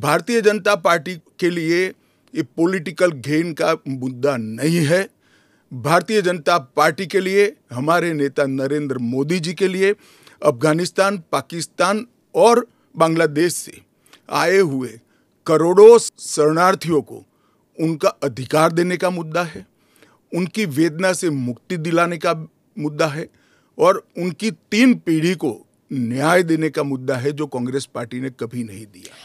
भारतीय जनता पार्टी के लिए ये पॉलिटिकल गेन का मुद्दा नहीं है भारतीय जनता पार्टी के लिए हमारे नेता नरेंद्र मोदी जी के लिए अफगानिस्तान पाकिस्तान और बांग्लादेश से आए हुए करोड़ों शरणार्थियों को उनका अधिकार देने का मुद्दा है उनकी वेदना से मुक्ति दिलाने का मुद्दा है और उनकी तीन पीढ़ी को न्याय देने का मुद्दा है जो कांग्रेस पार्टी ने कभी नहीं दिया